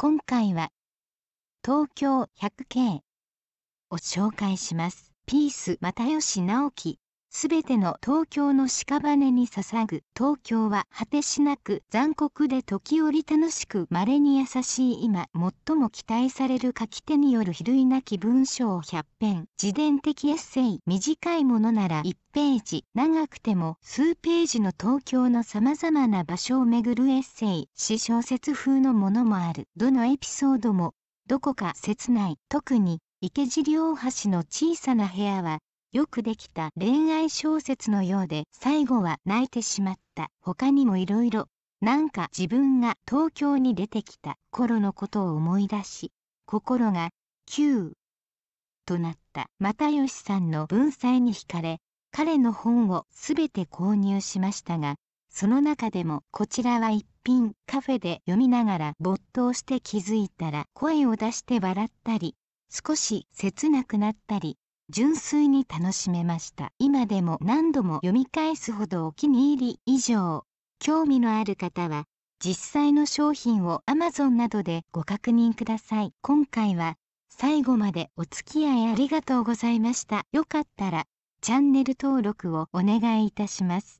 今回は東京 100K を紹介しますピース又吉直樹すべての東京の屍に捧ぐ東京は果てしなく残酷で時折楽しく稀に優しい今最も期待される書き手による比類なき文章100編自伝的エッセイ短いものなら1ページ長くても数ページの東京の様々な場所をめぐるエッセイ詩小説風のものもあるどのエピソードもどこか切ない特に池尻大橋の小さな部屋はよくできた恋愛小説のようで最後は泣いてしまった他にもいろいろなんか自分が東京に出てきた頃のことを思い出し心がキューとなった又吉さんの文才に惹かれ彼の本をすべて購入しましたがその中でもこちらは一品カフェで読みながら没頭して気づいたら声を出して笑ったり少し切なくなったり純粋に楽しめました今でも何度も読み返すほどお気に入り以上興味のある方は実際の商品を Amazon などでご確認ください今回は最後までお付き合いありがとうございましたよかったらチャンネル登録をお願いいたします